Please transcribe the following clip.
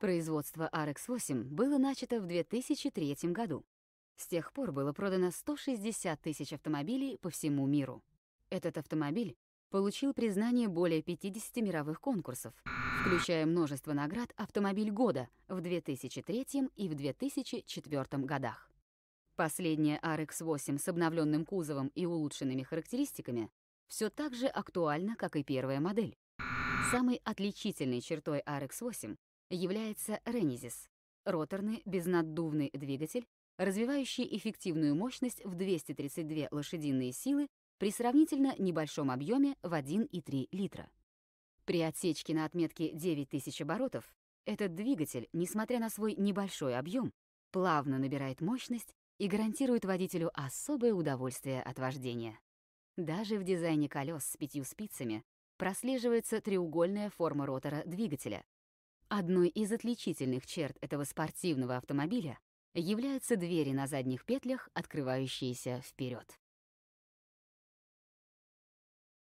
Производство RX-8 было начато в 2003 году. С тех пор было продано 160 тысяч автомобилей по всему миру. Этот автомобиль получил признание более 50 мировых конкурсов, включая множество наград «Автомобиль года» в 2003 и в 2004 годах. Последняя RX-8 с обновленным кузовом и улучшенными характеристиками все так же актуальна, как и первая модель. Самой отличительной чертой RX-8 является Ренезис — роторный безнаддувный двигатель, развивающий эффективную мощность в 232 лошадиные силы при сравнительно небольшом объеме в 1,3 литра. При отсечке на отметке 9000 оборотов этот двигатель, несмотря на свой небольшой объем, плавно набирает мощность и гарантирует водителю особое удовольствие от вождения. Даже в дизайне колес с пятью спицами прослеживается треугольная форма ротора двигателя, Одной из отличительных черт этого спортивного автомобиля являются двери на задних петлях, открывающиеся вперед.